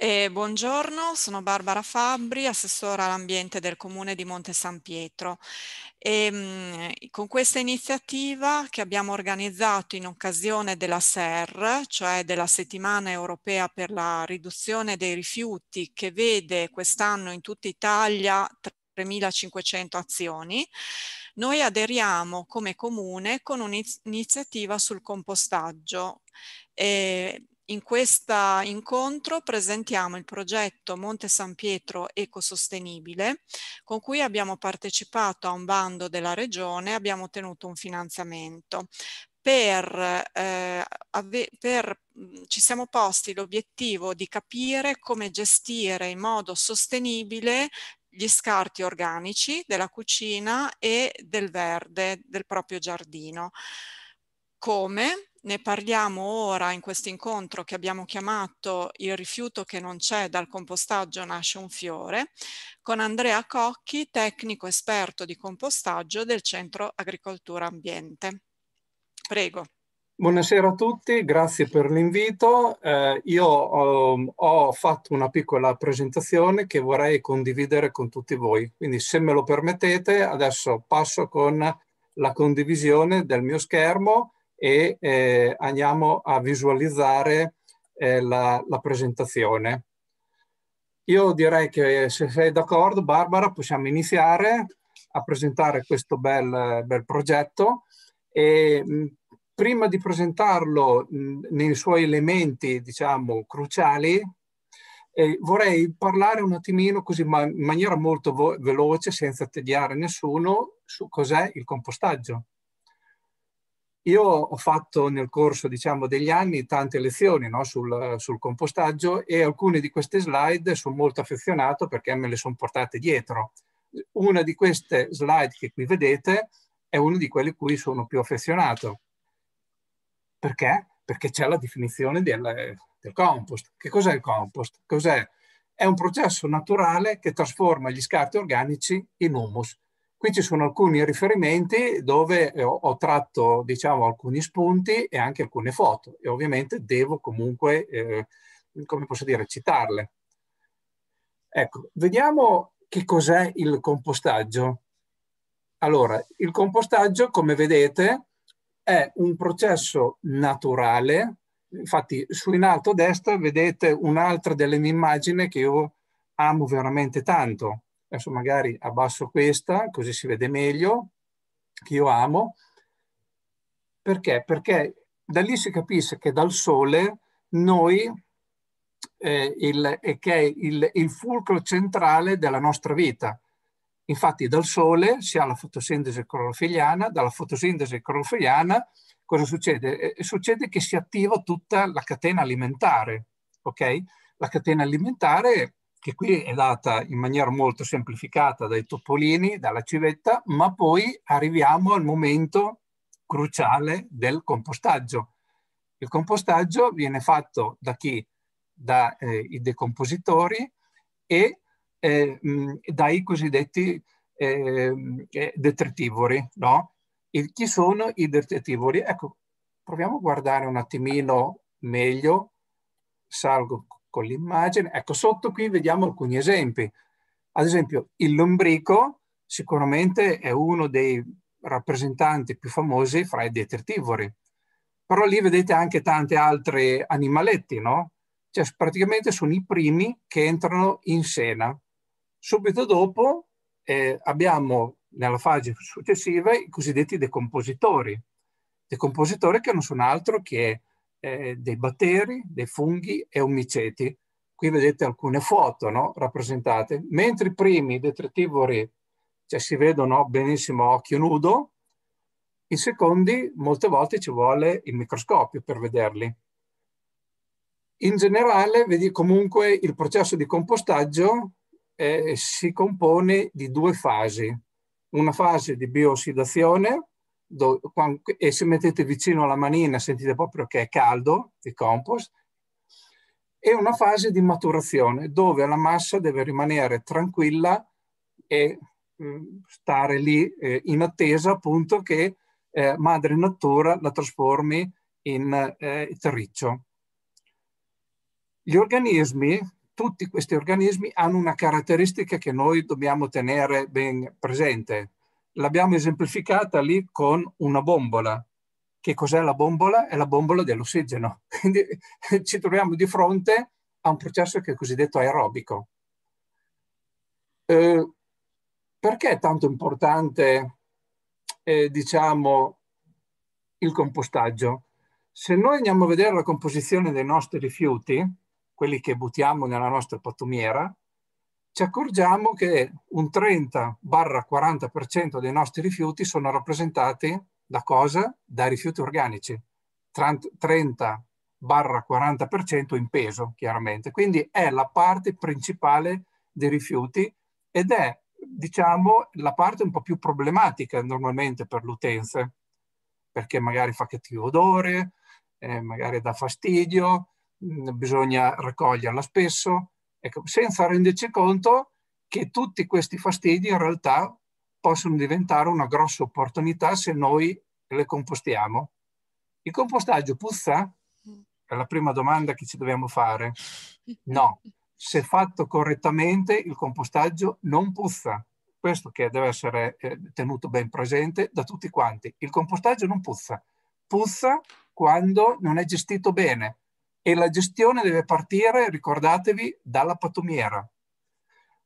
Eh, buongiorno, sono Barbara Fabbri, assessora all'ambiente del comune di Monte San Pietro. E, ehm, mh, con questa iniziativa che abbiamo organizzato in occasione della SER, cioè della settimana europea per la riduzione dei rifiuti, che vede quest'anno in tutta Italia 3.500 azioni, noi aderiamo come comune con un'iniziativa sul compostaggio. Eh, in questo incontro presentiamo il progetto Monte San Pietro Ecosostenibile, con cui abbiamo partecipato a un bando della Regione e abbiamo ottenuto un finanziamento. Per, eh, per, ci siamo posti l'obiettivo di capire come gestire in modo sostenibile gli scarti organici della cucina e del verde del proprio giardino. Come? Ne parliamo ora in questo incontro che abbiamo chiamato Il rifiuto che non c'è, dal compostaggio nasce un fiore, con Andrea Cocchi, tecnico esperto di compostaggio del Centro Agricoltura Ambiente. Prego. Buonasera a tutti, grazie per l'invito. Eh, io um, ho fatto una piccola presentazione che vorrei condividere con tutti voi, quindi se me lo permettete adesso passo con la condivisione del mio schermo e eh, andiamo a visualizzare eh, la, la, presentazione. Io direi che se sei d'accordo Barbara possiamo iniziare a presentare questo bel, bel progetto e mh, mm, prima di presentarlo mh, mm, nei suoi elementi diciamo cruciali eh, vorrei parlare un attimino così ma in maniera molto veloce senza tediare nessuno su cos'è il compostaggio. Io ho fatto nel corso diciamo, degli anni tante lezioni no, sul, sul, compostaggio e alcune di queste slide sono molto affezionato perché me le sono portate dietro. Una di queste slide che qui vedete è una di quelle cui sono più affezionato. Perché? Perché c'è la definizione del, del compost. Che cos'è il compost? Cos'è? È un processo naturale che trasforma gli scarti organici in humus Qui ci sono alcuni riferimenti dove eh, ho, ho tratto diciamo, alcuni spunti e anche alcune foto e ovviamente devo comunque, eh, come posso dire, citarle. Ecco, vediamo che cos'è il compostaggio. Allora, il compostaggio, come vedete, è un processo naturale. Infatti, su in alto a destra vedete un'altra delle mie immagini che io amo veramente tanto. Adesso magari abbasso questa, così si vede meglio, che io amo. Perché? Perché da lì si capisce che dal Sole noi, eh, il, eh, che è il, il fulcro centrale della nostra vita. Infatti dal Sole si ha la fotosintesi clorofiliana, dalla fotosintesi clorofiliana cosa succede? Eh, eh, succede che si attiva tutta la catena alimentare, ok? La catena alimentare che qui è data in maniera molto semplificata dai topolini, dalla civetta, ma poi arriviamo al momento cruciale del compostaggio. Il compostaggio viene fatto da chi? Dai eh, decompositori e eh, mh, dai cosiddetti ehm, eh, detritivori, no? E chi sono i detritivori? Ecco, proviamo a guardare un attimino meglio, salgo con l'immagine. Ecco, sotto qui vediamo alcuni esempi. Ad esempio, il lombrico sicuramente è uno dei rappresentanti più famosi fra i detertivori. Però lì vedete anche tanti altri animaletti, no? Cioè, praticamente sono i primi che entrano in scena. Subito dopo eh, abbiamo, nella fase successiva, i cosiddetti decompositori. Decompositori che non sono altro che eh, dei batteri, dei funghi e omiceti. Qui vedete alcune foto no? rappresentate. Mentre i primi detritivori cioè, si vedono benissimo a occhio nudo, i secondi molte volte ci vuole il microscopio per vederli. In generale, vedi comunque il processo di compostaggio eh, si compone di due fasi. Una fase di bioossidazione, do, quando, e se mettete vicino alla manina sentite proprio che è caldo il compost, e una fase di maturazione dove la massa deve rimanere tranquilla e mh, mm, stare lì eh, in attesa appunto che eh, madre natura la trasformi in eh, terriccio. Gli organismi, tutti questi organismi hanno una caratteristica che noi dobbiamo tenere ben presente, l'abbiamo esemplificata lì con una bombola. Che cos'è la bombola? È la bombola dell'ossigeno. Quindi eh, ci troviamo di fronte a un processo che è cosiddetto aerobico. Eh, perché è tanto importante, eh, diciamo, il compostaggio? Se noi andiamo a vedere la composizione dei nostri rifiuti, quelli che buttiamo nella nostra pattumiera, ci accorgiamo che un 30-40% dei nostri rifiuti sono rappresentati da cosa? Da rifiuti organici, 30-40% in peso chiaramente. Quindi è la parte principale dei rifiuti ed è diciamo la parte un po' più problematica normalmente per l'utenza, perché magari fa cattivo odore, eh, magari dà fastidio, mm, bisogna raccoglierla spesso, ecco, senza renderci conto che tutti questi fastidi in realtà possono diventare una grossa opportunità se noi le compostiamo. Il compostaggio puzza? È la prima domanda che ci dobbiamo fare. No, se fatto correttamente il compostaggio non puzza. Questo che deve essere eh, tenuto ben presente da tutti quanti. Il compostaggio non puzza. Puzza quando non è gestito bene, e la gestione deve partire, ricordatevi, dalla pattumiera.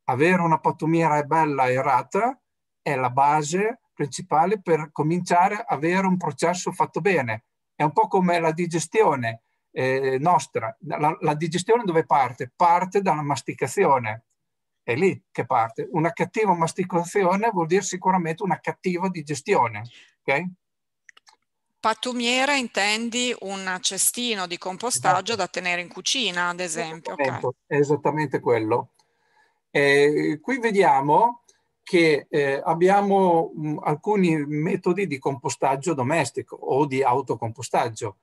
Avere una pattumiera bella e rata è la base principale per cominciare ad avere un processo fatto bene. È un po' come la digestione eh, nostra. La, la digestione dove parte? Parte dalla masticazione. È lì che parte. Una cattiva masticazione vuol dire sicuramente una cattiva digestione. Okay? Pattumiera intendi un cestino di compostaggio esatto. da tenere in cucina, ad esempio. Esattamente, okay. esattamente quello. Eh, qui vediamo che eh, abbiamo mh, mm, alcuni metodi di compostaggio domestico o di autocompostaggio.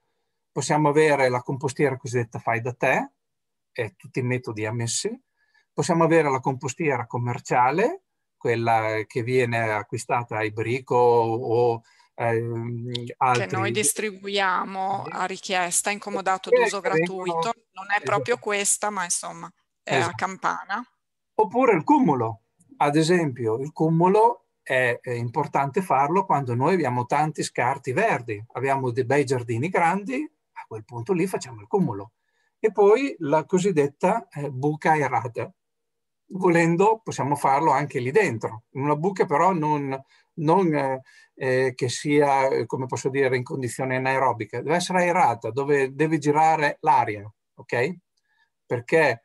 Possiamo avere la compostiera cosiddetta fai da te, e tutti i metodi ammessi. Possiamo avere la compostiera commerciale, quella che viene acquistata a Ibrico o Ehm, cioè, altri... Che noi distribuiamo a richiesta in comodato d'uso esatto. gratuito, non è esatto. proprio questa, ma insomma è esatto. a campana. Oppure il cumulo, ad esempio, il cumulo è, è importante farlo quando noi abbiamo tanti scarti verdi, abbiamo dei bei giardini grandi, a quel punto lì facciamo il cumulo. E poi la cosiddetta eh, buca errata. Volendo possiamo farlo anche lì dentro, una buca però non, non eh, eh, che sia, eh, come posso dire, in condizione anaerobica, deve essere aerata, dove deve girare l'aria, ok? Perché,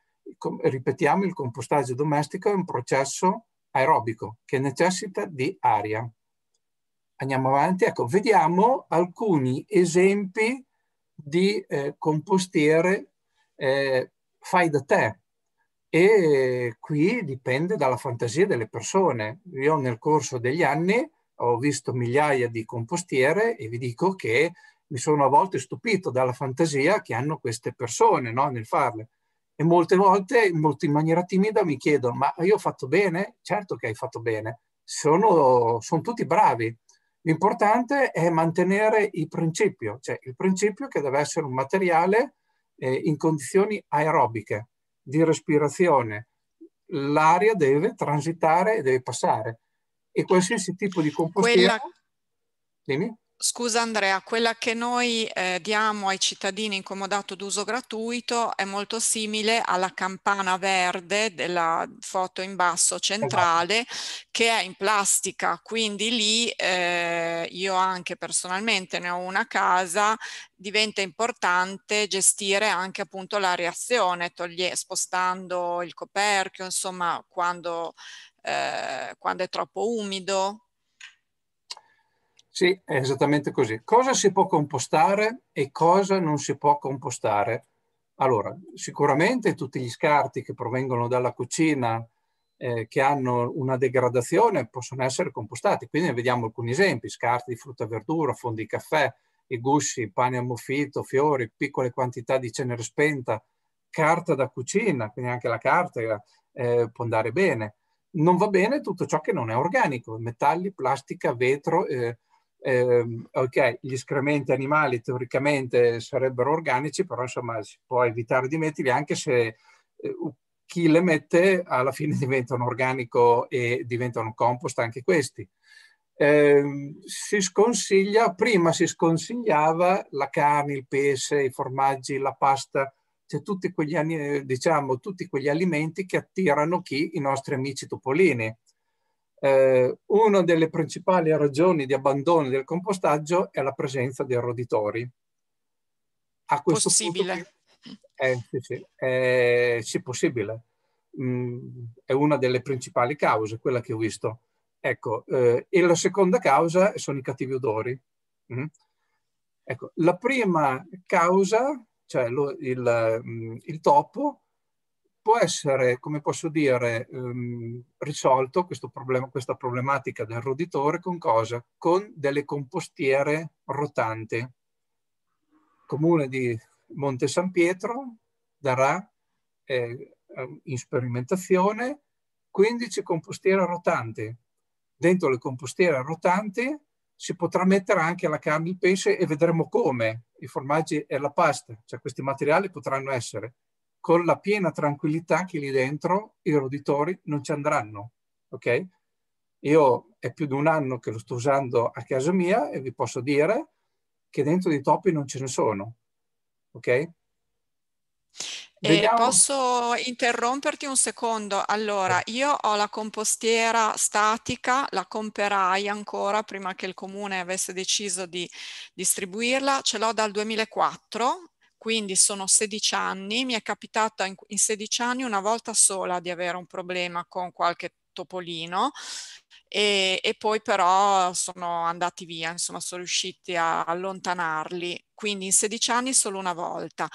ripetiamo, il compostaggio domestico è un processo aerobico che necessita di aria. Andiamo avanti, ecco, vediamo alcuni esempi di eh, compostiere eh, fai da te, e qui dipende dalla fantasia delle persone. Io nel corso degli anni ho visto migliaia di compostiere e vi dico che mi sono a volte stupito dalla fantasia che hanno queste persone no, nel farle. E molte volte, in maniera timida, mi chiedono, ma io ho fatto bene? Certo che hai fatto bene, sono, sono tutti bravi. L'importante è mantenere il principio, cioè il principio che deve essere un materiale eh, in condizioni aerobiche, di respirazione. L'aria deve transitare e deve passare e qualsiasi tipo di compostiera... Quella... Scusa Andrea, quella che noi eh, diamo ai cittadini incomodato d'uso gratuito è molto simile alla campana verde della foto in basso centrale esatto. che è in plastica, quindi lì eh, io anche personalmente ne ho una casa, diventa importante gestire anche appunto la reazione, toglie, spostando il coperchio, insomma quando eh, quando è troppo umido? Sì, è esattamente così. Cosa si può compostare e cosa non si può compostare? Allora, sicuramente tutti gli scarti che provengono dalla cucina, eh, che hanno una degradazione, possono essere compostati. Quindi ne vediamo alcuni esempi, scarti di frutta e verdura, fondi di caffè, i gusci, pane ammuffito, fiori, piccole quantità di cenere spenta, carta da cucina, quindi anche la carta eh, può andare bene non va bene tutto ciò che non è organico, metalli, plastica, vetro. Eh, eh, ok, gli escrementi animali teoricamente sarebbero organici, però insomma si può evitare di metterli anche se eh, chi le mette alla fine diventano organico e diventano compost anche questi. Eh, si sconsiglia, prima si sconsigliava la carne, il pesce, i formaggi, la pasta, cioè tutti quegli, diciamo, tutti quegli alimenti che attirano chi? I nostri amici topolini. Eh, una delle principali ragioni di abbandono del compostaggio è la presenza dei roditori. A questo possibile. Punto, eh, sì, sì, eh, sì, possibile. Mm, è una delle principali cause, quella che ho visto. Ecco, eh, e la seconda causa sono i cattivi odori. Mm. Ecco, la prima causa cioè lo, il, mm, il, topo può essere, come posso dire, ehm, risolto problema, questa problematica del roditore con cosa? Con delle compostiere rotante. Comune di Monte San Pietro darà eh, in sperimentazione 15 compostiere rotante. Dentro le compostiere rotanti si potrà mettere anche la carne, il pesce e vedremo come i formaggi e la pasta, cioè questi materiali potranno essere con la piena tranquillità che lì dentro i roditori non ci andranno, ok? Io è più di un anno che lo sto usando a casa mia e vi posso dire che dentro di topi non ce ne sono, ok? Eh, posso interromperti un secondo? Allora, io ho la compostiera statica, la comperai ancora prima che il comune avesse deciso di distribuirla, ce l'ho dal 2004, quindi sono 16 anni, mi è capitato in, in 16 anni una volta sola di avere un problema con qualche topolino e, e, poi però sono andati via, insomma sono riusciti a allontanarli, quindi in 16 anni solo una volta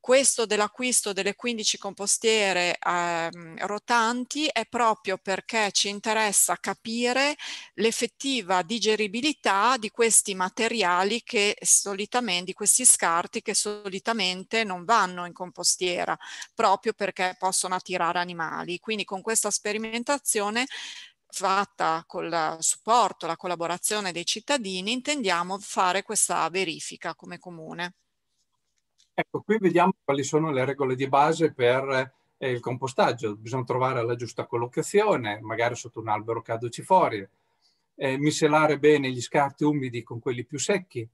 questo dell'acquisto delle 15 compostiere eh, rotanti è proprio perché ci interessa capire l'effettiva digeribilità di questi materiali che solitamente, di questi scarti che solitamente non vanno in compostiera, proprio perché possono attirare animali. Quindi con questa sperimentazione fatta con il supporto, la collaborazione dei cittadini, intendiamo fare questa verifica come comune. Ecco, qui vediamo quali sono le regole di base per eh, il compostaggio. Bisogna trovare la giusta collocazione, magari sotto un albero caduciforio, eh, miscelare bene gli scarti umidi con quelli più secchi,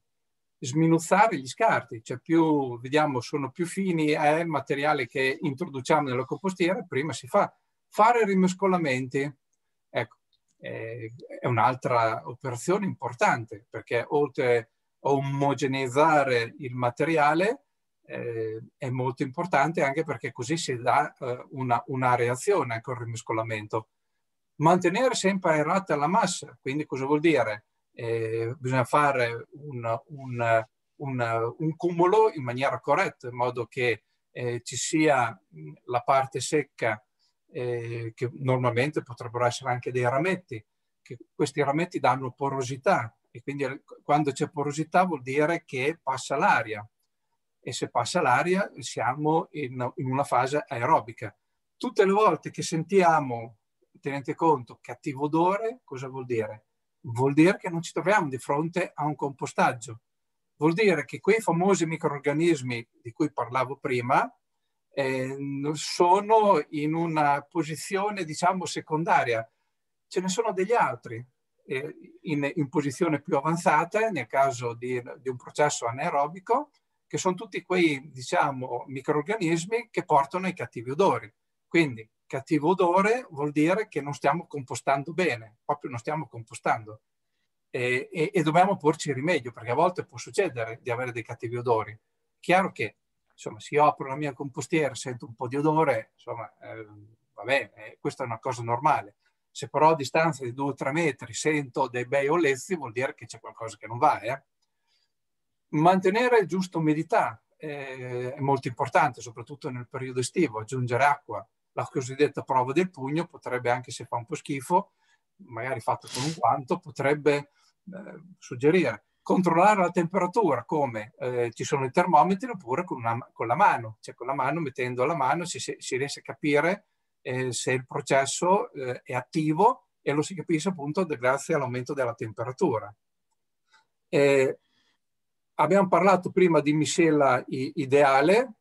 sminuzzare gli scarti, cioè più, vediamo, sono più fini, è il materiale che introduciamo nella compostiera, prima si fa. Fare rimescolamenti, ecco, eh, è un'altra operazione importante, perché oltre a omogeneizzare il materiale, eh, è molto importante anche perché così si dà eh, una, una, reazione anche al rimescolamento. Mantenere sempre aerata la massa, quindi cosa vuol dire? Eh, bisogna fare un, un, un, un, cumulo in maniera corretta, in modo che eh, ci sia mm, la parte secca, eh, che normalmente potrebbero essere anche dei rametti, che questi rametti danno porosità e quindi eh, quando c'è porosità vuol dire che passa l'aria, e se passa l'aria siamo in, in una fase aerobica. Tutte le volte che sentiamo, tenete conto, cattivo odore, cosa vuol dire? Vuol dire che non ci troviamo di fronte a un compostaggio. Vuol dire che quei famosi microorganismi di cui parlavo prima, eh, sono in una posizione, diciamo, secondaria. Ce ne sono degli altri eh, in, in, posizione più avanzata, nel caso di, di, un processo anaerobico, che sono tutti quei, diciamo, microorganismi che portano ai cattivi odori. Quindi cattivo odore vuol dire che non stiamo compostando bene, proprio non stiamo compostando. E, e, e dobbiamo porci rimedio, perché a volte può succedere di avere dei cattivi odori. Chiaro che, insomma, se io apro la mia compostiera e sento un po' di odore, insomma, eh, va bene, eh, questa è una cosa normale. Se però a distanza di 2 3 metri sento dei bei olezzi, vuol dire che c'è qualcosa che non va, eh? Mantenere il giusto umidità eh, è molto importante, soprattutto nel periodo estivo, aggiungere acqua. La cosiddetta prova del pugno potrebbe, anche se fa un po' schifo, magari fatto con un guanto, potrebbe eh, suggerire. Controllare la temperatura, come eh, ci sono i termometri, oppure con, una, con, la mano, cioè con la mano, mettendo la mano si, si riesce a capire eh, se il processo eh, è attivo e lo si capisce appunto grazie all'aumento della temperatura. Eh, Abbiamo parlato prima di miscela ideale,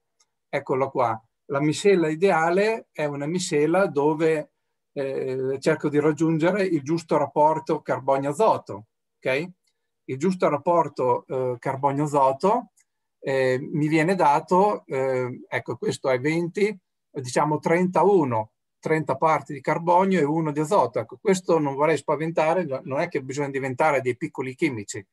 eccola qua. La miscela ideale è una miscela dove eh, cerco di raggiungere il giusto rapporto carbonio-azoto, ok? Il giusto rapporto eh, carbonio-azoto eh, mi viene dato, eh, ecco questo è 20, diciamo 31, 30 parti di carbonio e 1 di azoto. Ecco, questo non vorrei spaventare, non è che bisogna diventare dei piccoli chimici,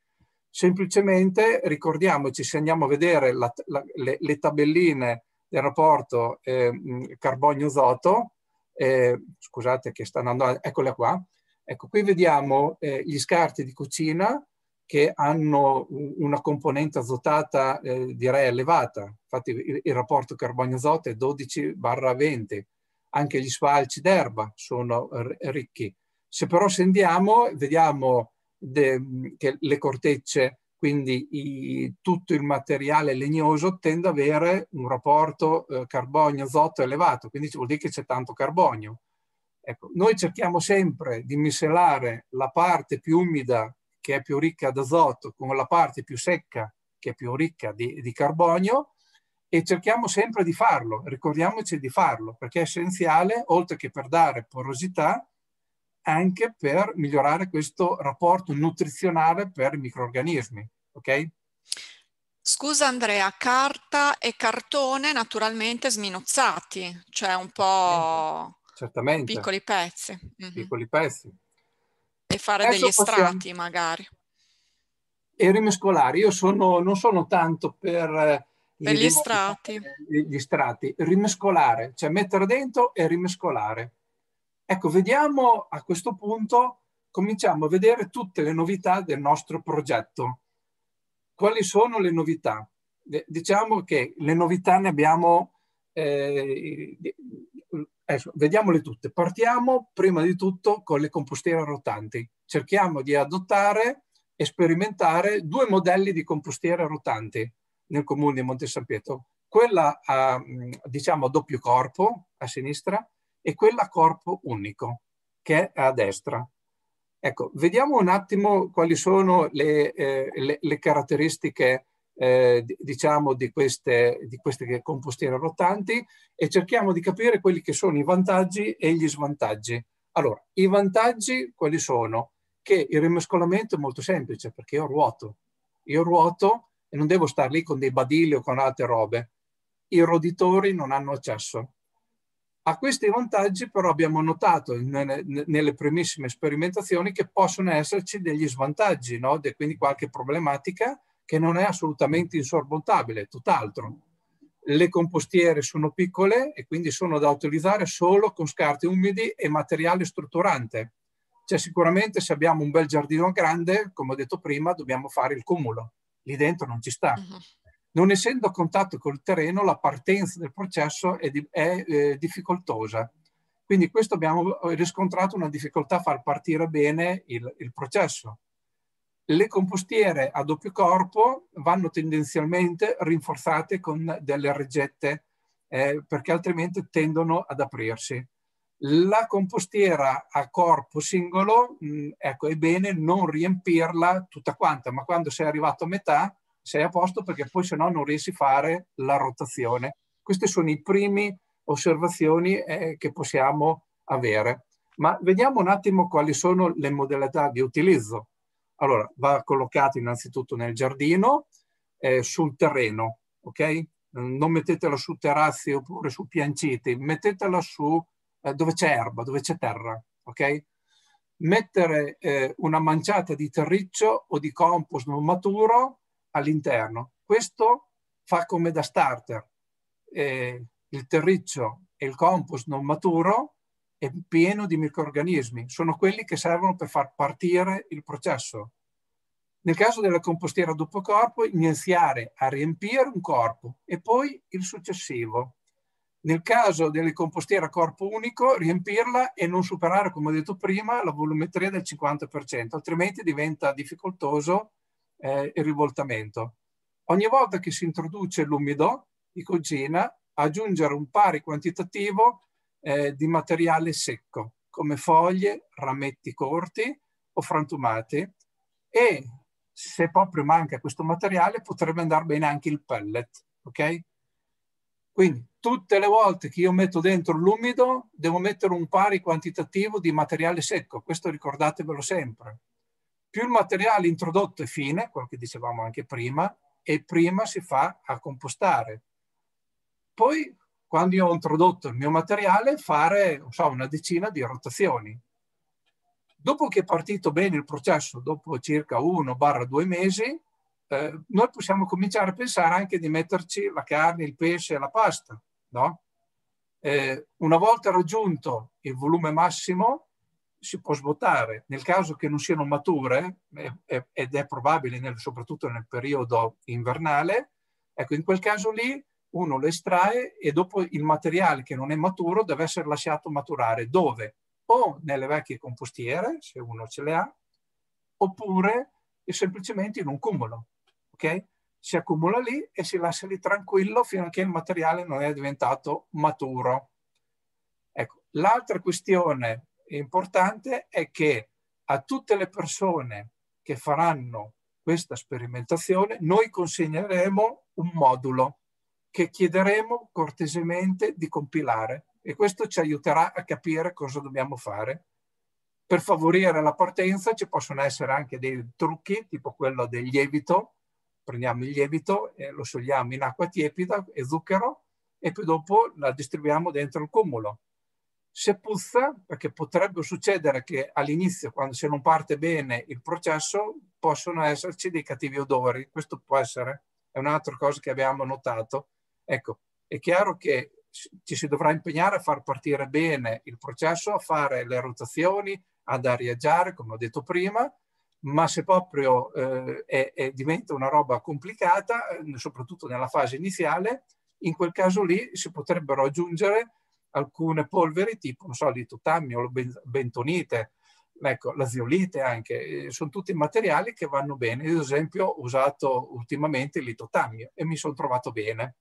Semplicemente ricordiamoci, se andiamo a vedere la, la, le, le, tabelline del rapporto eh, carbonio-azoto, eh, scusate che sta andando, eccole qua, ecco qui vediamo eh, gli scarti di cucina che hanno una componente azotata eh, direi elevata, infatti il, il rapporto carbonio-azoto è 12 20, anche gli sfalci d'erba sono ricchi. Se però scendiamo, vediamo de, che le cortecce, quindi i, tutto il materiale legnoso, tende ad avere un rapporto eh, carbonio-azoto elevato, quindi vuol dire che c'è tanto carbonio. Ecco, noi cerchiamo sempre di miscelare la parte più umida, che è più ricca d'azoto, con la parte più secca, che è più ricca di, di carbonio, e cerchiamo sempre di farlo, ricordiamoci di farlo, perché è essenziale, oltre che per dare porosità, anche per migliorare questo rapporto nutrizionale per i microorganismi. Ok? Scusa Andrea, carta e cartone naturalmente sminuzzati, cioè un po' Certamente. piccoli pezzi. Mm-hmm. Piccoli pezzi. E fare Adesso degli estratti possiamo... magari. E rimescolare. Io sono, non sono tanto per... Eh, per gli estratti. Eh, gli strati. Rimescolare, cioè mettere dentro e rimescolare. Ecco, vediamo a questo punto, cominciamo a vedere tutte le novità del nostro progetto. Quali sono le novità? Diciamo che le novità ne abbiamo, eh, adesso, vediamole tutte. Partiamo prima di tutto con le compostiere rotanti. Cerchiamo di adottare e sperimentare due modelli di compostiere rotanti nel comune di Monte San Pietro. Quella a, diciamo, a doppio corpo, a sinistra, e quella corpo unico, che è a destra. Ecco, vediamo un attimo quali sono le, eh, le, le caratteristiche eh, diciamo di queste, di queste compostiere rotanti e cerchiamo di capire quelli che sono i vantaggi e gli svantaggi. Allora, i vantaggi quali sono? Che il rimescolamento è molto semplice perché io ruoto. Io ruoto e non devo stare lì con dei badili o con altre robe. I roditori non hanno accesso. A questi vantaggi però abbiamo notato nelle primissime sperimentazioni che possono esserci degli svantaggi, no? De, quindi qualche problematica che non è assolutamente insormontabile, tutt'altro. Le compostiere sono piccole e quindi sono da utilizzare solo con scarti umidi e materiale strutturante. Cioè sicuramente se abbiamo un bel giardino grande, come ho detto prima, dobbiamo fare il cumulo. Lì dentro non ci sta. Uh mm-hmm. -huh non essendo a contatto col terreno, la partenza del processo è, di, è eh, difficoltosa. Quindi questo abbiamo eh, riscontrato una difficoltà a far partire bene il, il processo. Le compostiere a doppio corpo vanno tendenzialmente rinforzate con delle reggette eh, perché altrimenti tendono ad aprirsi. La compostiera a corpo singolo, mh, mm, ecco, è bene non riempirla tutta quanta, ma quando sei arrivato a metà sei a posto perché poi se no non riesci a fare la rotazione. Queste sono le primi osservazioni eh, che possiamo avere. Ma vediamo un attimo quali sono le modalità di utilizzo. Allora, va collocato innanzitutto nel giardino, eh, sul terreno, ok? Non mettetela su terrazzi oppure su pianciti, mettetela su eh, dove c'è erba, dove c'è terra, ok? Mettere eh, una manciata di terriccio o di compost non maturo all'interno. Questo fa come da starter. Eh, il terriccio e il compost non maturo è pieno di microorganismi. Sono quelli che servono per far partire il processo. Nel caso della compostiera dopo corpo, iniziare a riempire un corpo e poi il successivo. Nel caso delle compostiere a corpo unico, riempirla e non superare, come ho detto prima, la volumetria del 50%, altrimenti diventa difficoltoso eh, il rivoltamento. Ogni volta che si introduce l'umido, i cogina aggiungere un pari quantitativo eh, di materiale secco, come foglie, rametti corti o frantumati, e se proprio manca questo materiale potrebbe andare bene anche il pellet, ok? Quindi tutte le volte che io metto dentro l'umido devo mettere un pari quantitativo di materiale secco, questo ricordatevelo sempre, più il materiale introdotto è fine, quello che dicevamo anche prima, e prima si fa a compostare. Poi, quando io ho introdotto il mio materiale, fare so, una decina di rotazioni. Dopo che è partito bene il processo, dopo circa uno barra due mesi, eh, noi possiamo cominciare a pensare anche di metterci la carne, il pesce e la pasta. No? Eh, una volta raggiunto il volume massimo, si può svuotare. Nel caso che non siano mature, eh, eh, ed è probabile nel, soprattutto nel periodo invernale, ecco, in quel caso lì uno lo estrae e dopo il materiale che non è maturo deve essere lasciato maturare. Dove? O nelle vecchie compostiere, se uno ce le ha, oppure semplicemente in un cumulo. Okay? Si accumula lì e si lascia lì tranquillo fino a che il materiale non è diventato maturo. Ecco, l'altra questione importante è che a tutte le persone che faranno questa sperimentazione noi consegneremo un modulo che chiederemo cortesemente di compilare e questo ci aiuterà a capire cosa dobbiamo fare. Per favorire la partenza ci possono essere anche dei trucchi, tipo quello del lievito. Prendiamo il lievito, e lo sciogliamo in acqua tiepida e zucchero e poi dopo la distribuiamo dentro il cumulo. Se puzza, perché potrebbe succedere che all'inizio, quando se non parte bene il processo, possono esserci dei cattivi odori. Questo può essere, è un'altra cosa che abbiamo notato. Ecco, è chiaro che ci si dovrà impegnare a far partire bene il processo, a fare le rotazioni, ad arieggiare, come ho detto prima, ma se proprio eh, è, è, diventa una roba complicata, eh, soprattutto nella fase iniziale, in quel caso lì si potrebbero aggiungere alcune polveri tipo, non so, litottamio, lo bentonite, ecco, ziolite anche, sono tutti materiali che vanno bene. Io, ad esempio, ho usato ultimamente il litotamio e mi sono trovato bene.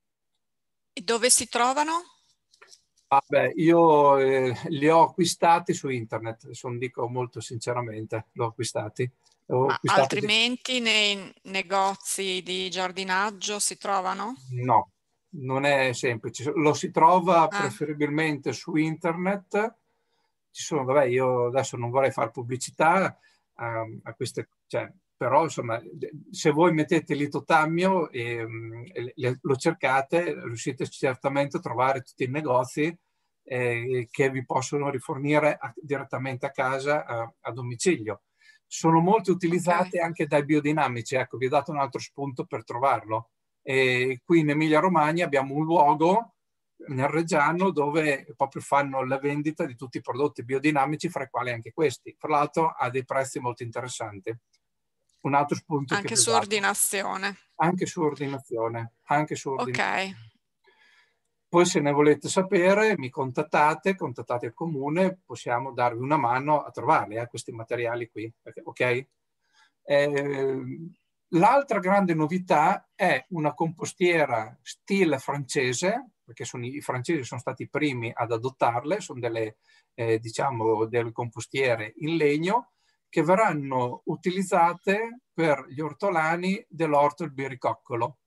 E dove si trovano? Ah, io eh, li ho acquistati su internet, sono dico molto sinceramente, li ho acquistati. Ho acquistati altrimenti di... nei negozi di giardinaggio si trovano? No, non è semplice, lo si trova ah. preferibilmente su internet, ci sono, vabbè, io adesso non vorrei fare pubblicità a, ehm, a queste, cioè, però insomma, se voi mettete litotammio ehm, e, e, lo cercate, riuscite certamente a trovare tutti i negozi eh, che vi possono rifornire a, direttamente a casa, a, a domicilio. Sono molto utilizzate okay. anche dai biodinamici, ecco, vi ho dato un altro spunto per trovarlo. E qui in Emilia Romagna abbiamo un luogo nel Reggiano dove proprio fanno la vendita di tutti i prodotti biodinamici, fra i quali anche questi. Tra l'altro a dei prezzi molto interessanti. Un altro spunto. Anche su ordinazione. Anche su ordinazione. Anche su ordinazione. Ok. Poi se ne volete sapere mi contattate, contattate il comune, possiamo darvi una mano a trovarli, eh, questi materiali qui, ok? Eh, L'altra grande novità è una compostiera stile francese, perché sono, i francesi sono stati i primi ad adottarle, sono delle, eh, diciamo, delle compostiere in legno che verranno utilizzate per gli ortolani dell'orto il biricoccolo.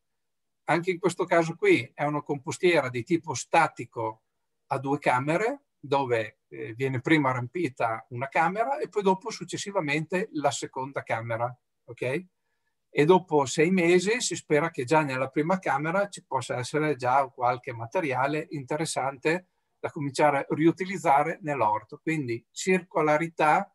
Anche in questo caso qui è una compostiera di tipo statico a due camere, dove eh, viene prima riempita una camera e poi dopo successivamente la seconda camera. Okay? e dopo sei mesi si spera che già nella prima camera ci possa essere già qualche materiale interessante da cominciare a riutilizzare nell'orto. Quindi circolarità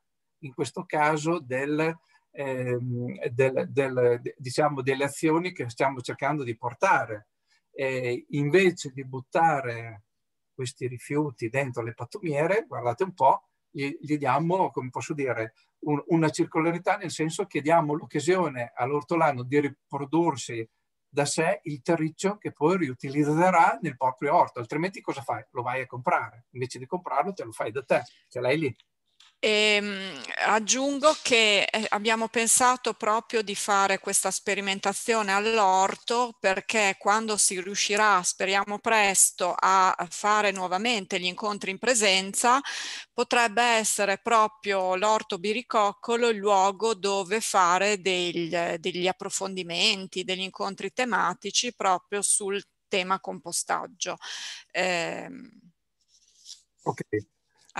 in questo caso del, ehm, del, del, diciamo, delle azioni che stiamo cercando di portare. E invece di buttare questi rifiuti dentro le pattumiere, guardate un po', gli, gli diamo, come posso dire, un, una circolarità nel senso che diamo l'occasione all'ortolano di riprodursi da sé il terriccio che poi riutilizzerà nel proprio orto, altrimenti cosa fai? Lo vai a comprare, invece di comprarlo te lo fai da te, ce cioè l'hai lì. E ehm, aggiungo che eh, abbiamo pensato proprio di fare questa sperimentazione all'orto perché quando si riuscirà, speriamo presto, a fare nuovamente gli incontri in presenza, potrebbe essere proprio l'orto biricoccolo il luogo dove fare degli, degli approfondimenti, degli incontri tematici proprio sul tema compostaggio. Eh... Okay.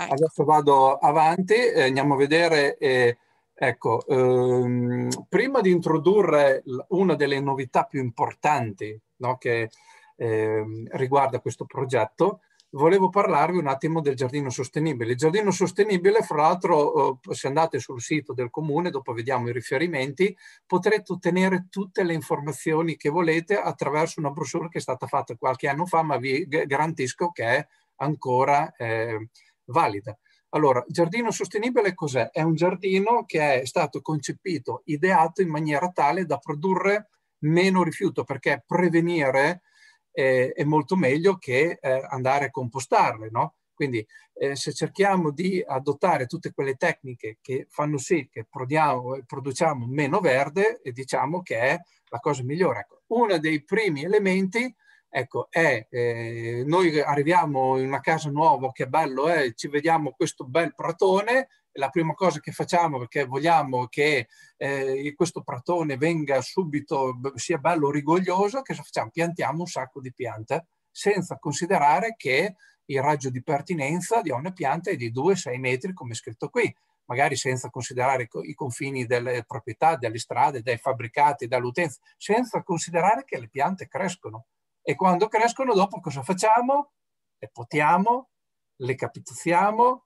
Ecco. Adesso vado avanti, eh, andiamo a vedere, eh, ecco, ehm, prima di introdurre una delle novità più importanti no, che ehm, riguarda questo progetto, volevo parlarvi un attimo del giardino sostenibile. Il giardino sostenibile, fra l'altro, oh, se andate sul sito del comune, dopo vediamo i riferimenti, potrete ottenere tutte le informazioni che volete attraverso una brochure che è stata fatta qualche anno fa, ma vi garantisco che è ancora eh, valida. Allora, giardino sostenibile cos'è? È un giardino che è stato concepito, ideato in maniera tale da produrre meno rifiuto, perché prevenire eh, è molto meglio che eh, andare a compostarle, no? Quindi eh, se cerchiamo di adottare tutte quelle tecniche che fanno sì che produciamo meno verde, diciamo che è la cosa migliore. Ecco, uno dei primi elementi Ecco, è, eh, noi arriviamo in una casa nuova, che bello è, ci vediamo questo bel pratone, la prima cosa che facciamo perché vogliamo che eh, questo pratone venga subito, sia bello rigoglioso, che facciamo? Piantiamo un sacco di piante, senza considerare che il raggio di pertinenza di ogni pianta è di 2-6 metri, come scritto qui, magari senza considerare i confini delle proprietà, delle strade, dai fabbricati, dall'utenza, senza considerare che le piante crescono e quando crescono dopo cosa facciamo? Le potiamo, le capituzziamo,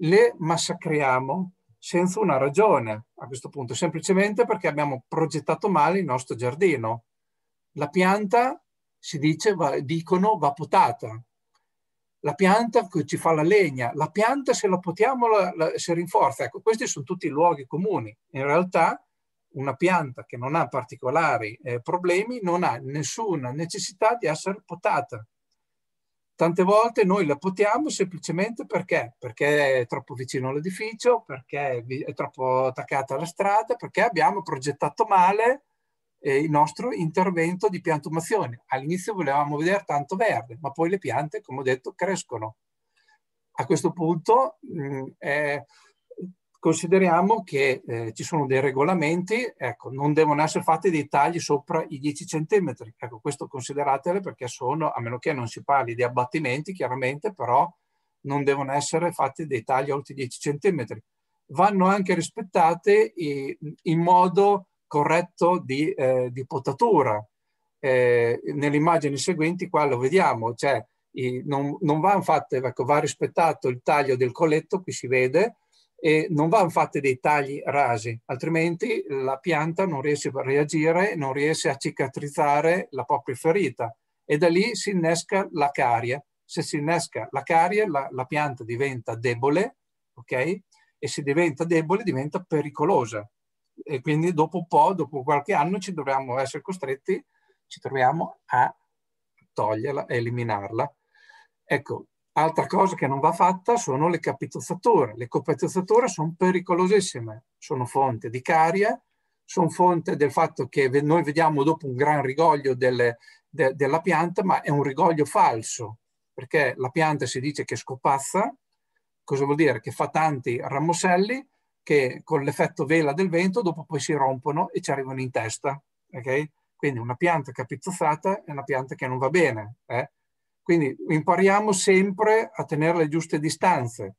le massacriamo senza una ragione a questo punto, semplicemente perché abbiamo progettato male il nostro giardino. La pianta, si dice, va, dicono, va potata. La pianta che ci fa la legna, la pianta se la potiamo la, la, si rinforza. Ecco, questi sono tutti luoghi comuni. In realtà una pianta che non ha particolari eh, problemi non ha nessuna necessità di essere potata. Tante volte noi la potiamo semplicemente perché? Perché è troppo vicino all'edificio, perché è troppo attaccata alla strada, perché abbiamo progettato male eh, il nostro intervento di piantumazione. All'inizio volevamo vedere tanto verde, ma poi le piante, come ho detto, crescono. A questo punto mh, mm, eh, consideriamo che eh, ci sono dei regolamenti, ecco, non devono essere fatti dei tagli sopra i 10 cm. Ecco, questo consideratele perché sono, a meno che non si parli di abbattimenti, chiaramente, però non devono essere fatti dei tagli oltre i 10 cm. Vanno anche rispettate in modo corretto di, eh, di potatura. Eh, nelle immagini seguenti qua lo vediamo, cioè i, non, non va, infatti, ecco, va rispettato il taglio del colletto, qui si vede, e non vanno fatti dei tagli rasi, altrimenti la pianta non riesce a reagire, non riesce a cicatrizzare la propria ferita e da lì si innesca la carie. Se si innesca la carie, la, la pianta diventa debole, ok? E se diventa debole diventa pericolosa. E quindi dopo un po', dopo qualche anno, ci dovremmo essere costretti, ci troviamo a toglierla, a eliminarla. Ecco, Altra cosa che non va fatta sono le capitozzature. Le capitozzature sono pericolosissime, sono fonte di carie, sono fonte del fatto che noi vediamo dopo un gran rigoglio delle, de, della pianta, ma è un rigoglio falso, perché la pianta si dice che scopazza, cosa vuol dire? Che fa tanti ramoselli che con l'effetto vela del vento dopo poi si rompono e ci arrivano in testa. Okay? Quindi una pianta capitozzata è una pianta che non va bene. Eh? Quindi impariamo sempre a tenere le giuste distanze.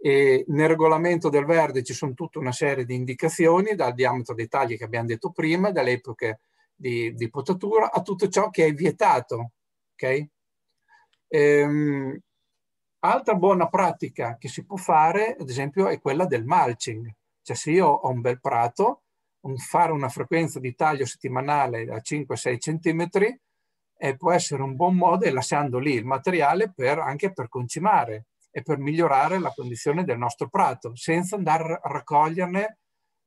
E nel regolamento del verde ci sono tutta una serie di indicazioni, dal diametro dei tagli che abbiamo detto prima, dalle epoche di, di potatura, a tutto ciò che è vietato. Okay? Ehm, altra buona pratica che si può fare, ad esempio, è quella del mulching. Cioè se io ho un bel prato, un, fare una frequenza di taglio settimanale da 5-6 cm, eh, può essere un buon modo e lasciando lì il materiale per, anche per concimare e per migliorare la condizione del nostro prato, senza andare a raccoglierne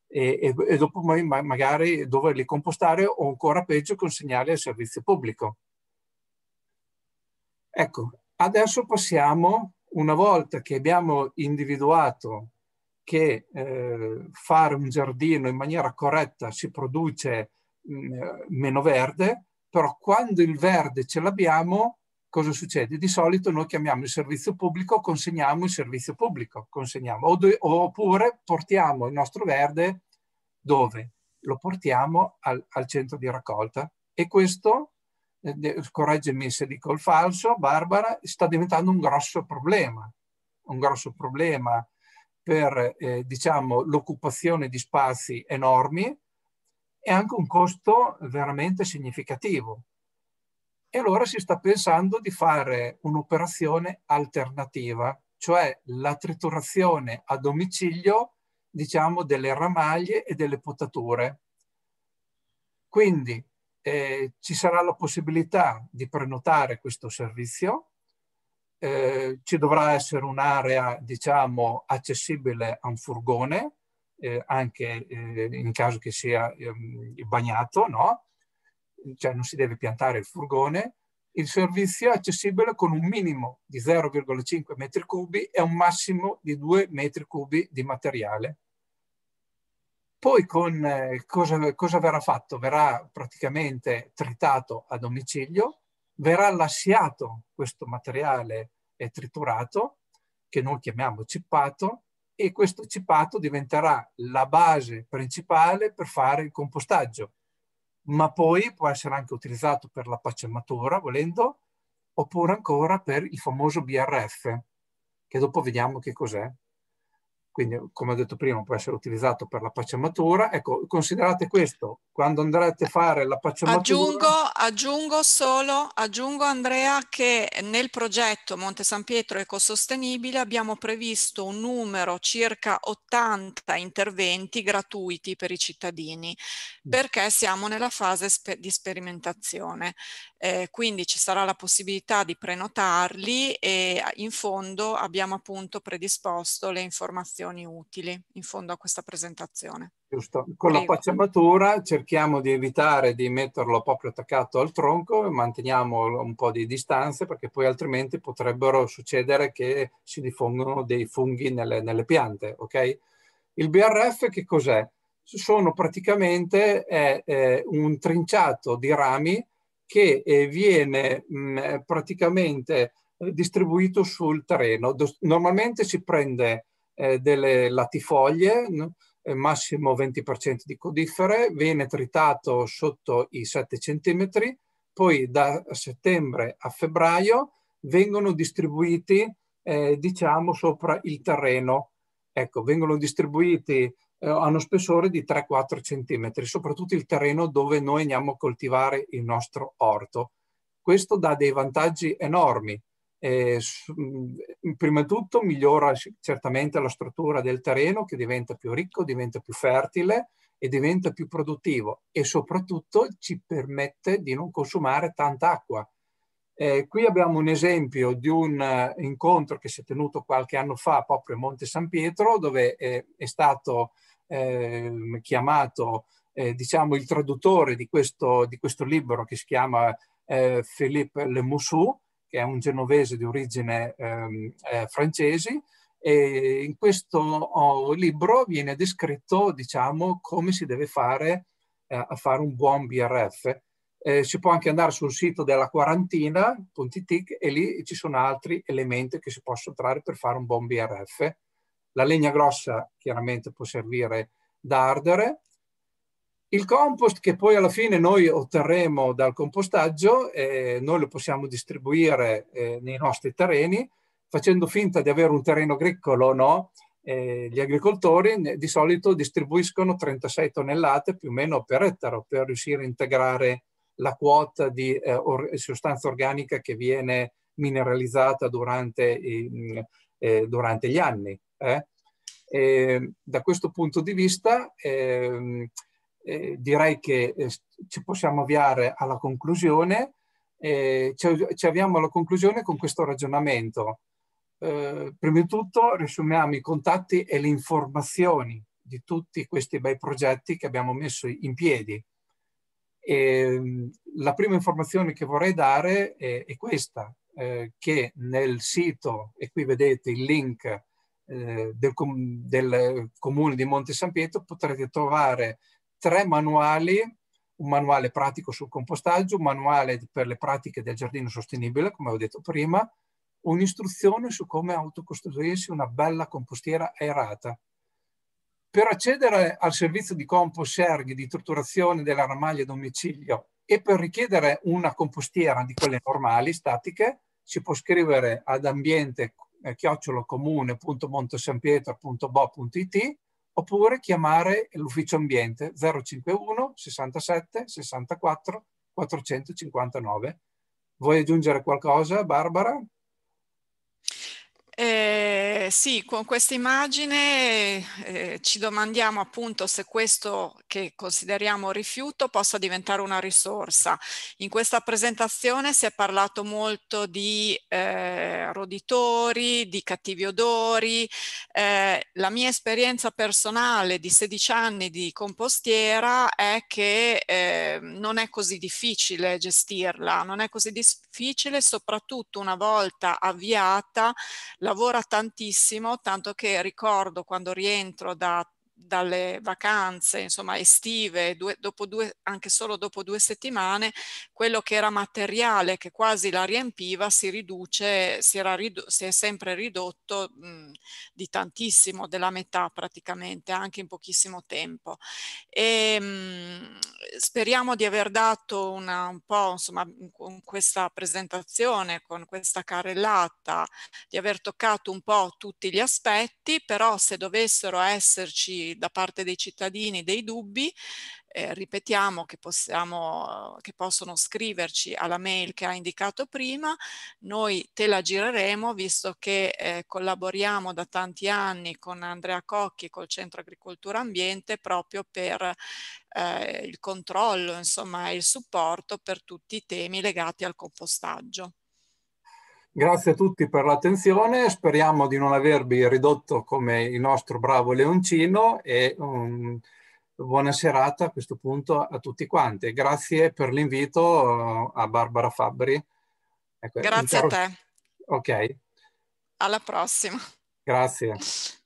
e, e, e dopo ma, magari doverli compostare o ancora peggio consegnarli al servizio pubblico. Ecco, adesso passiamo, una volta che abbiamo individuato che eh, fare un giardino in maniera corretta si produce mh, mm, meno verde, però quando il verde ce l'abbiamo, cosa succede? Di solito noi chiamiamo il servizio pubblico, consegniamo il servizio pubblico, consegniamo, oppure portiamo il nostro verde dove? Lo portiamo al, al centro di raccolta e questo, eh, correggimi se dico il falso, Barbara, sta diventando un grosso problema, un grosso problema per eh, diciamo, l'occupazione di spazi enormi è anche un costo veramente significativo. E allora si sta pensando di fare un'operazione alternativa, cioè la triturazione a domicilio, diciamo, delle ramaglie e delle potature. Quindi eh, ci sarà la possibilità di prenotare questo servizio, eh, ci dovrà essere un'area, diciamo, accessibile a un furgone, eh, anche eh, in caso che sia ehm, bagnato, no? cioè non si deve piantare il furgone. Il servizio è accessibile con un minimo di 0,5 metri cubi e un massimo di 2 metri cubi di materiale. Poi con, eh, cosa, cosa verrà fatto? Verrà praticamente tritato a domicilio, verrà lasciato questo materiale triturato, che noi chiamiamo cippato, e questo cipato diventerà la base principale per fare il compostaggio, ma poi può essere anche utilizzato per la pacciamatura, volendo, oppure ancora per il famoso BRF, che dopo vediamo che cos'è. Quindi, come ho detto prima, può essere utilizzato per la pacciamatura. Ecco, considerate questo, quando andrete a fare la pacciamatura... Aggiungo, Aggiungo solo, aggiungo Andrea, che nel progetto Monte San Pietro Ecosostenibile abbiamo previsto un numero circa 80 interventi gratuiti per i cittadini, mm. perché siamo nella fase sper di sperimentazione. Eh, quindi ci sarà la possibilità di prenotarli e in fondo abbiamo appunto predisposto le informazioni utili in fondo a questa presentazione. Giusto. Con Prego. la pacciamatura cerchiamo di evitare di metterlo proprio attaccato al tronco, manteniamo un po' di distanze perché poi altrimenti potrebbero succedere che si diffondano dei funghi nelle, nelle piante. Okay? Il BRF che cos'è? Sono praticamente è, è un trinciato di rami che eh, viene mh, mm, praticamente eh, distribuito sul terreno. Normalmente si prende eh, delle latifoglie, no? Eh, massimo 20% di codifere, viene tritato sotto i 7 cm, poi da settembre a febbraio vengono distribuiti eh, diciamo sopra il terreno, ecco, vengono distribuiti eh, a uno spessore di 3-4 cm, soprattutto il terreno dove noi andiamo a coltivare il nostro orto. Questo dà dei vantaggi enormi eh, prima di tutto migliora certamente la struttura del terreno che diventa più ricco, diventa più fertile e diventa più produttivo e soprattutto ci permette di non consumare tanta acqua. Eh, qui abbiamo un esempio di un uh, incontro che si è tenuto qualche anno fa proprio a Monte San Pietro dove eh, è stato ehm, chiamato eh, diciamo il traduttore di questo, di questo, libro che si chiama eh, Philippe Lemoussou che è un genovese di origine ehm, eh, francese, e in questo oh, libro viene descritto, diciamo, come si deve fare eh, a fare un buon BRF. Eh, si può anche andare sul sito della quarantina.it e lì ci sono altri elementi che si possono trarre per fare un buon BRF. La legna grossa chiaramente può servire da ardere, il compost che poi alla fine noi otterremo dal compostaggio, eh, noi lo possiamo distribuire eh, nei nostri terreni, facendo finta di avere un terreno agricolo, no? Eh, gli agricoltori eh, di solito distribuiscono 36 tonnellate più o meno per ettaro per riuscire a integrare la quota di eh, or sostanza organica che viene mineralizzata durante, i, mm, eh, durante gli anni. Eh? Ehm, da questo punto di vista ehm, eh, direi che eh, ci possiamo avviare alla conclusione. Eh, ci, ci, avviamo alla conclusione con questo ragionamento. Eh, prima di tutto riassumiamo i contatti e le informazioni di tutti questi bei progetti che abbiamo messo in piedi. E, ehm, la prima informazione che vorrei dare è, è questa, eh, che nel sito, e qui vedete il link eh, del, del, comune di Monte San Pietro potrete trovare tre manuali, un manuale pratico sul compostaggio, un manuale per le pratiche del giardino sostenibile, come ho detto prima, un'istruzione su come autocostruirsi una bella compostiera aerata. Per accedere al servizio di compost serghi di trutturazione della ramaglia a domicilio e per richiedere una compostiera di quelle normali, statiche, si può scrivere ad ambiente eh, chiocciolocomune.montesampietro.bo.it oppure chiamare l'ufficio ambiente 051 67 64 459. Vuoi aggiungere qualcosa, Barbara? Eh, sì, con questa immagine eh, ci domandiamo appunto se questo che consideriamo rifiuto possa diventare una risorsa. In questa presentazione si è parlato molto di eh, roditori, di cattivi odori. Eh, la mia esperienza personale di 16 anni di compostiera è che ehm, non è così difficile gestirla, non è così difficile soprattutto una volta avviata lavora tantissimo, tanto che ricordo quando rientro da dalle vacanze insomma, estive, due, due, anche solo dopo due settimane, quello che era materiale che quasi la riempiva si riduce, si, ridu- si è sempre ridotto mh, mm, di tantissimo, della metà praticamente, anche in pochissimo tempo. E, mh, mm, speriamo di aver dato una, un po', insomma, mm, con questa presentazione, con questa carrellata, di aver toccato un po' tutti gli aspetti, però se dovessero esserci da parte dei cittadini dei dubbi, eh, ripetiamo che, possiamo, che possono scriverci alla mail che ha indicato prima, noi te la gireremo visto che eh, collaboriamo da tanti anni con Andrea Cocchi col Centro Agricoltura Ambiente proprio per eh, il controllo, insomma il supporto per tutti i temi legati al compostaggio. Grazie a tutti per l'attenzione, speriamo di non avervi ridotto come il nostro bravo leoncino e um, buona serata a questo punto a tutti quanti. Grazie per l'invito eh, a Barbara Fabbri. Ecco, Grazie intero... a te. Ok. Alla prossima. Grazie.